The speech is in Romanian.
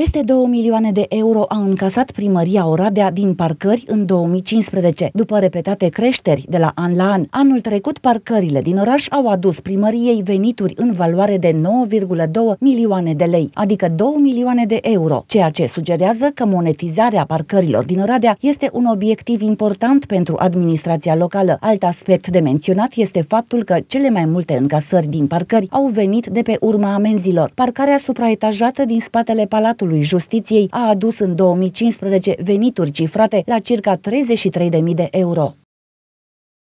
Peste 2 milioane de euro a încasat primăria Oradea din parcări în 2015, după repetate creșteri de la an la an. Anul trecut, parcările din oraș au adus primăriei venituri în valoare de 9,2 milioane de lei, adică 2 milioane de euro, ceea ce sugerează că monetizarea parcărilor din Oradea este un obiectiv important pentru administrația locală. Alt aspect de menționat este faptul că cele mai multe încasări din parcări au venit de pe urma amenzilor. Parcarea supraetajată din spatele palatului Ministerului Justiției a adus în 2015 venituri cifrate la circa 33.000 de euro.